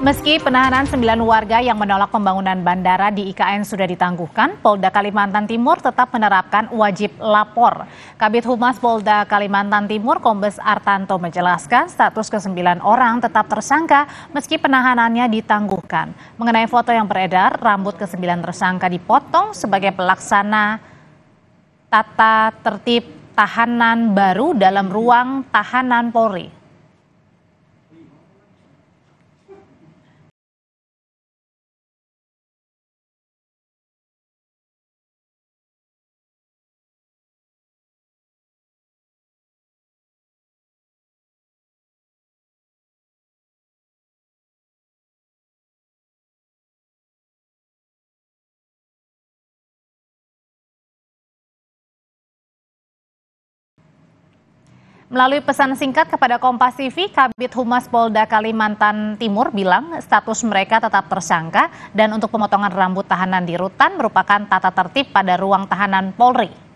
Meski penahanan sembilan warga yang menolak pembangunan bandara di IKN sudah ditangguhkan, Polda Kalimantan Timur tetap menerapkan wajib lapor. Kabit Humas Polda Kalimantan Timur Kombes Artanto menjelaskan status kesembilan orang tetap tersangka meski penahanannya ditangguhkan. Mengenai foto yang beredar, rambut kesembilan tersangka dipotong sebagai pelaksana tata tertib tahanan baru dalam ruang tahanan Polri. Melalui pesan singkat kepada Kompas TV, Kabit Humas Polda Kalimantan Timur bilang status mereka tetap tersangka dan untuk pemotongan rambut tahanan di rutan merupakan tata tertib pada ruang tahanan Polri.